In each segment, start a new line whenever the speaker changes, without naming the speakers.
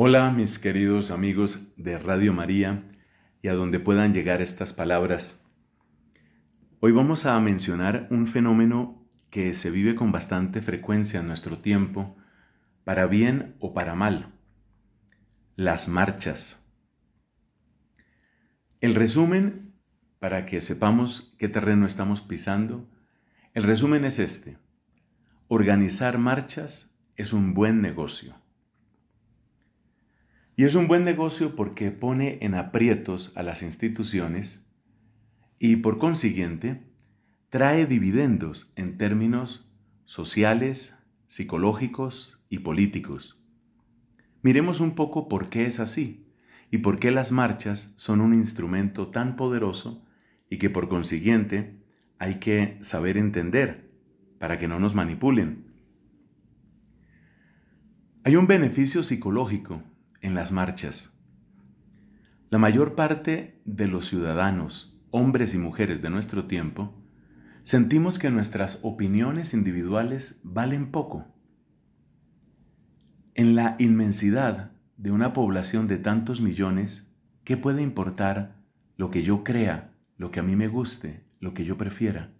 Hola mis queridos amigos de Radio María y a donde puedan llegar estas palabras. Hoy vamos a mencionar un fenómeno que se vive con bastante frecuencia en nuestro tiempo, para bien o para mal, las marchas. El resumen, para que sepamos qué terreno estamos pisando, el resumen es este. Organizar marchas es un buen negocio. Y es un buen negocio porque pone en aprietos a las instituciones y por consiguiente trae dividendos en términos sociales, psicológicos y políticos. Miremos un poco por qué es así y por qué las marchas son un instrumento tan poderoso y que por consiguiente hay que saber entender para que no nos manipulen. Hay un beneficio psicológico en las marchas. La mayor parte de los ciudadanos, hombres y mujeres de nuestro tiempo, sentimos que nuestras opiniones individuales valen poco. En la inmensidad de una población de tantos millones, ¿qué puede importar lo que yo crea, lo que a mí me guste, lo que yo prefiera?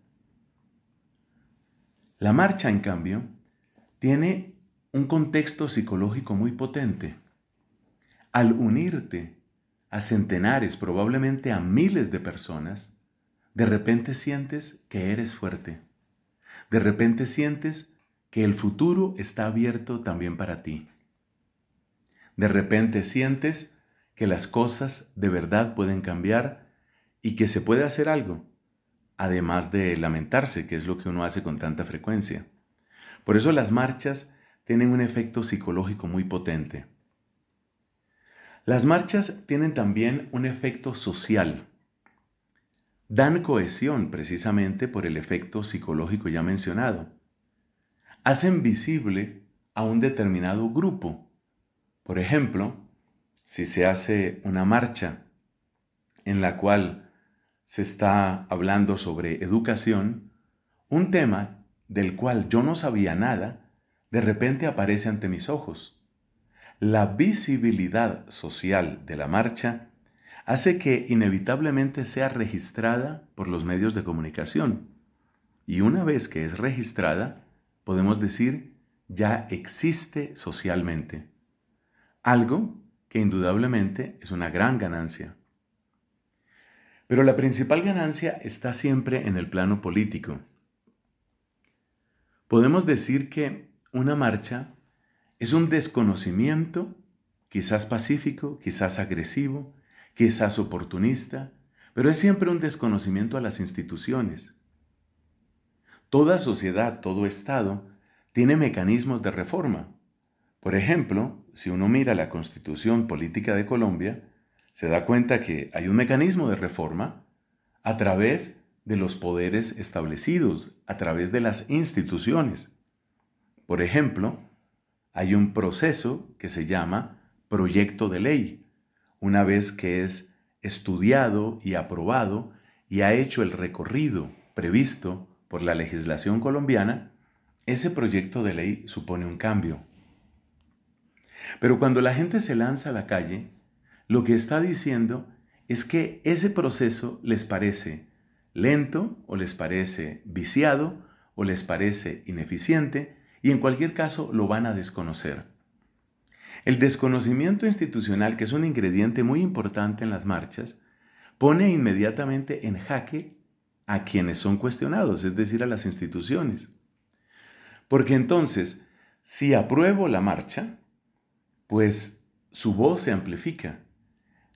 La marcha, en cambio, tiene un contexto psicológico muy potente al unirte a centenares, probablemente a miles de personas, de repente sientes que eres fuerte. De repente sientes que el futuro está abierto también para ti. De repente sientes que las cosas de verdad pueden cambiar y que se puede hacer algo, además de lamentarse, que es lo que uno hace con tanta frecuencia. Por eso las marchas tienen un efecto psicológico muy potente. Las marchas tienen también un efecto social. Dan cohesión precisamente por el efecto psicológico ya mencionado. Hacen visible a un determinado grupo. Por ejemplo, si se hace una marcha en la cual se está hablando sobre educación, un tema del cual yo no sabía nada, de repente aparece ante mis ojos. La visibilidad social de la marcha hace que inevitablemente sea registrada por los medios de comunicación. Y una vez que es registrada, podemos decir ya existe socialmente. Algo que indudablemente es una gran ganancia. Pero la principal ganancia está siempre en el plano político. Podemos decir que una marcha es un desconocimiento, quizás pacífico, quizás agresivo, quizás oportunista, pero es siempre un desconocimiento a las instituciones. Toda sociedad, todo Estado, tiene mecanismos de reforma. Por ejemplo, si uno mira la constitución política de Colombia, se da cuenta que hay un mecanismo de reforma a través de los poderes establecidos, a través de las instituciones. Por ejemplo, hay un proceso que se llama proyecto de ley. Una vez que es estudiado y aprobado y ha hecho el recorrido previsto por la legislación colombiana, ese proyecto de ley supone un cambio. Pero cuando la gente se lanza a la calle, lo que está diciendo es que ese proceso les parece lento o les parece viciado o les parece ineficiente y en cualquier caso lo van a desconocer. El desconocimiento institucional, que es un ingrediente muy importante en las marchas, pone inmediatamente en jaque a quienes son cuestionados, es decir, a las instituciones. Porque entonces, si apruebo la marcha, pues su voz se amplifica.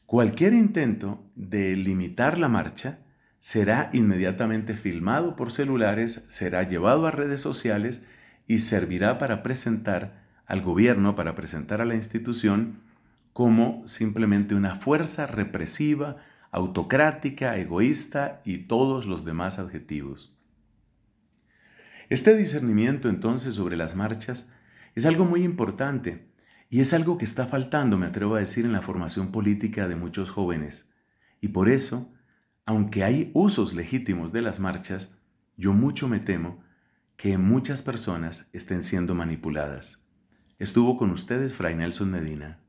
Cualquier intento de limitar la marcha será inmediatamente filmado por celulares, será llevado a redes sociales y servirá para presentar al gobierno, para presentar a la institución como simplemente una fuerza represiva, autocrática, egoísta y todos los demás adjetivos. Este discernimiento entonces sobre las marchas es algo muy importante y es algo que está faltando, me atrevo a decir, en la formación política de muchos jóvenes. Y por eso, aunque hay usos legítimos de las marchas, yo mucho me temo que muchas personas estén siendo manipuladas. Estuvo con ustedes Fray Nelson Medina.